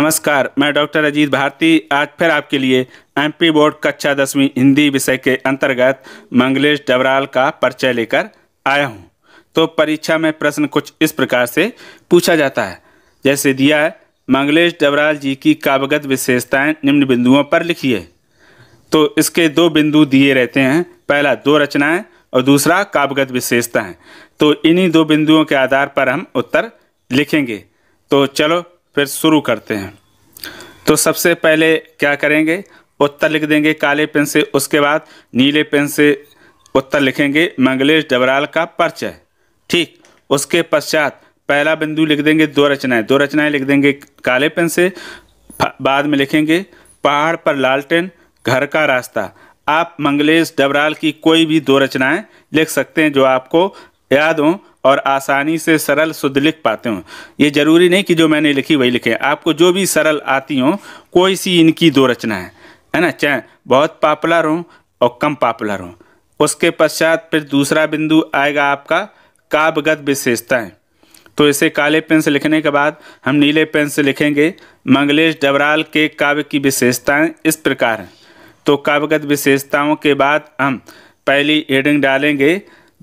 नमस्कार मैं डॉक्टर अजीत भारती आज फिर आपके लिए एमपी बोर्ड कक्षा दसवीं हिंदी विषय के अंतर्गत मंगलेश डबराल का परिचय लेकर आया हूँ तो परीक्षा में प्रश्न कुछ इस प्रकार से पूछा जाता है जैसे दिया है मंगलेश डबराल जी की काव्यगत विशेषताएं निम्न बिंदुओं पर लिखिए तो इसके दो बिंदु दिए रहते हैं पहला दो रचनाएँ और दूसरा काव्यगत विशेषताएँ तो इन्हीं दो बिंदुओं के आधार पर हम उत्तर लिखेंगे तो चलो फिर शुरू करते हैं तो सबसे पहले क्या करेंगे उत्तर लिख देंगे काले पेन से उसके बाद नीले पेन से उत्तर लिखेंगे मंगलेश डबराल का परिचय ठीक उसके पश्चात पहला बिंदु लिख देंगे दो रचनाएं दो रचनाएं लिख देंगे काले पेन से बाद में लिखेंगे पहाड़ पर लालटेन घर का रास्ता आप मंगलेश डबराल की कोई भी दो रचनाएं लिख सकते हैं जो आपको याद हों और आसानी से सरल शुद्ध लिख पाते हों ये जरूरी नहीं कि जो मैंने लिखी वही लिखे आपको जो भी सरल आती हों कोई सी इनकी दो रचना है है ना चाहे बहुत पॉपुलर हों और कम पॉपुलर हों उसके पश्चात फिर दूसरा बिंदु आएगा आपका काव्यगत विशेषताएँ तो इसे काले पेन से लिखने के बाद हम नीले पेन से लिखेंगे मंगलेश डबराल के काव्य की विशेषताएं इस प्रकार हैं तो काव्यगत विशेषताओं के बाद हम पहली हेडिंग डालेंगे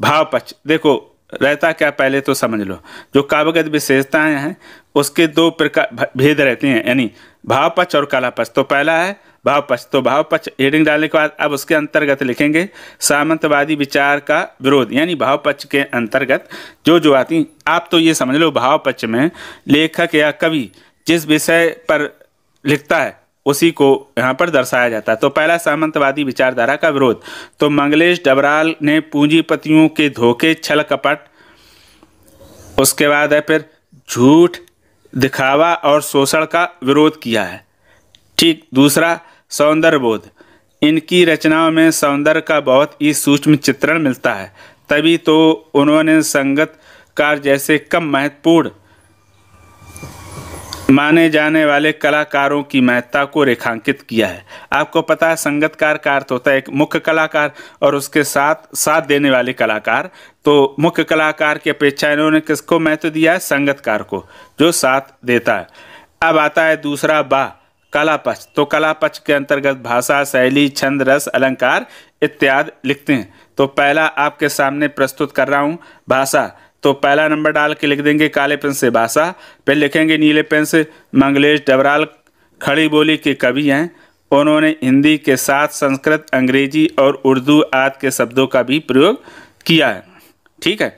भाव पक्ष देखो रहता क्या पहले तो समझ लो जो काव्यगत विशेषताएं हैं उसके दो प्रकार भेद रहते हैं यानी भाव पक्ष और काला पक्ष तो पहला है भाव पक्ष तो भाव पक्ष हेडिंग डालने के बाद अब उसके अंतर्गत लिखेंगे सामंतवादी विचार का विरोध यानी भाव पक्ष के अंतर्गत जो जो आती आप तो ये समझ लो भाव पक्ष में लेखक या कवि जिस विषय पर लिखता है उसी को यहाँ पर दर्शाया जाता है तो पहला सामंतवादी विचारधारा का विरोध तो मंगलेश डबराल ने पूंजीपतियों के धोखे छल कपट उसके बाद है फिर झूठ दिखावा और शोषण का विरोध किया है ठीक दूसरा सौंदर्य बोध इनकी रचनाओं में सौंदर्य का बहुत ही सूक्ष्म चित्रण मिलता है तभी तो उन्होंने संगत कार जैसे कम महत्वपूर्ण माने जाने वाले कलाकारों की महत्ता को रेखांकित किया है आपको पता है संगतकार का अर्थ तो होता है एक मुख्य कलाकार और उसके साथ साथ देने वाले कलाकार तो मुख्य कलाकार की अपेक्षा इन्होंने किसको महत्व दिया है संगतकार को जो साथ देता है अब आता है दूसरा बा कला पक्ष तो कला पक्ष के अंतर्गत भाषा शैली छंद रस अलंकार इत्यादि लिखते हैं तो पहला आपके सामने प्रस्तुत कर रहा हूँ भाषा तो पहला नंबर डाल के लिख देंगे काले पेन से बासा फिर लिखेंगे नीले पेन से मंगलेश डबराल खड़ी बोली के कवि हैं उन्होंने हिंदी के साथ संस्कृत अंग्रेजी और उर्दू आदि के शब्दों का भी प्रयोग किया है ठीक है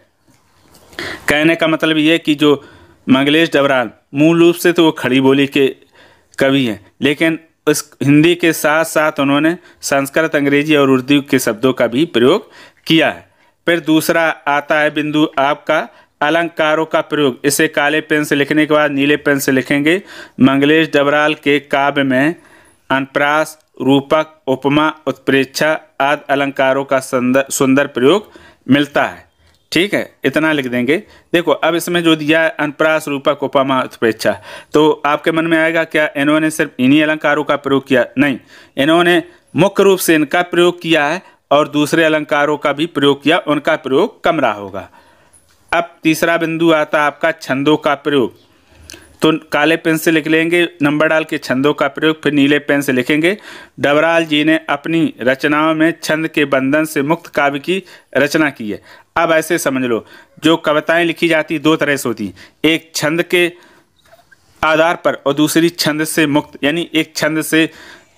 कहने का मतलब ये कि जो मंगलेश डबराल मूल रूप से तो वो खड़ी बोली के कवि हैं लेकिन उस हिंदी के साथ साथ उन्होंने संस्कृत अंग्रेजी और उर्दू के शब्दों का भी प्रयोग किया है फिर दूसरा आता है बिंदु आपका अलंकारों का प्रयोग इसे काले पेन से लिखने के बाद नीले पेन से लिखेंगे मंगलेश डबराल के काव्य में अनप्रास रूपक उपमा उत्प्रेक्षा आदि अलंकारों का सुंदर प्रयोग मिलता है ठीक है इतना लिख देंगे देखो अब इसमें जो दिया है अनप्रास रूपक उपमा उत्प्रेक्षा तो आपके मन में आएगा क्या इन्होंने सिर्फ इन्हीं अलंकारों का प्रयोग किया नहीं इन्होंने मुख्य रूप से इनका प्रयोग किया है और दूसरे अलंकारों का भी प्रयोग किया उनका प्रयोग कम रहा होगा अब तीसरा बिंदु आता आपका छंदों का प्रयोग तो काले पेन से लिख लेंगे नंबर डाल के छंदों का प्रयोग फिर नीले पेन से लिखेंगे डबराल जी ने अपनी रचनाओं में छंद के बंधन से मुक्त काव्य की रचना की है अब ऐसे समझ लो जो कविताएं लिखी जाती दो तरह से होती एक छंद के आधार पर और दूसरी छंद से मुक्त यानी एक छंद से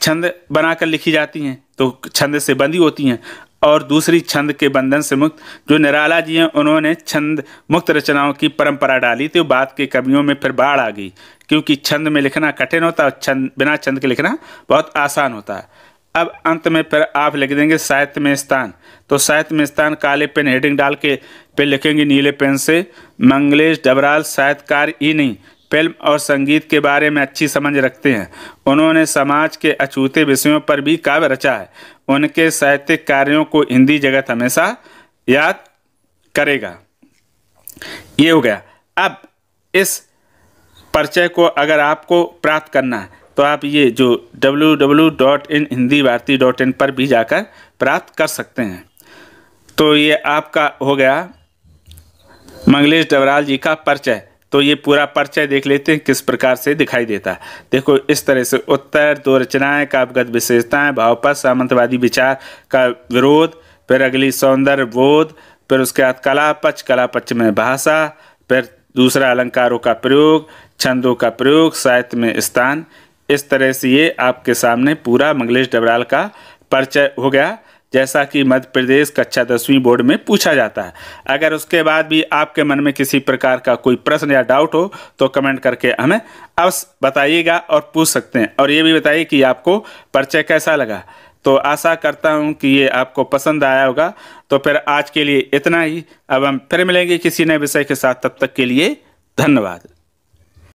छंद बनाकर लिखी जाती हैं तो छंद से बंधी होती हैं और दूसरी छंद के बंधन से मुक्त जो निराला जी हैं उन्होंने छंद मुक्त रचनाओं की परंपरा डाली थी तो बाद के कवियों में फिर बाढ़ आ गई क्योंकि छंद में लिखना कठिन होता है और छंद बिना छंद के लिखना बहुत आसान होता है अब अंत में फिर आप लिख देंगे साहित्य में स्थान तो साहित्य में स्थान काले पेन हेडिंग डाल के फिर लिखेंगे नीले पेन से मंगलेश डबराल साहित्यकार ही नहीं फिल्म और संगीत के बारे में अच्छी समझ रखते हैं उन्होंने समाज के अछूते विषयों पर भी काव्य रचा है उनके साहित्यिक कार्यों को हिंदी जगत हमेशा याद करेगा ये हो गया अब इस परिचय को अगर आपको प्राप्त करना है तो आप ये जो W W dot in Hindi Bharati dot in पर भी जाकर प्राप्त कर सकते हैं तो ये आपका हो गया मंगलेश डबराल जी का परिचय तो ये पूरा परिचय देख लेते हैं किस प्रकार से दिखाई देता है देखो इस तरह से उत्तर दो रचनाएं काव्यगत विशेषताएं भावपत सामंतवादी विचार का विरोध फिर अगली सौंदर्य बोध फिर उसके बाद कला पक्ष कला में भाषा फिर दूसरा अलंकारों का प्रयोग छंदों का प्रयोग साहित्य में स्थान इस तरह से ये आपके सामने पूरा मंगलेश डबराल का परिचय हो गया जैसा कि मध्य प्रदेश कक्षा दसवीं बोर्ड में पूछा जाता है अगर उसके बाद भी आपके मन में किसी प्रकार का कोई प्रश्न या डाउट हो तो कमेंट करके हमें अवश्य बताइएगा और पूछ सकते हैं और ये भी बताइए कि आपको परिचय कैसा लगा तो आशा करता हूँ कि ये आपको पसंद आया होगा तो फिर आज के लिए इतना ही अब हम फिर मिलेंगे किसी नए विषय के साथ तब तक के लिए धन्यवाद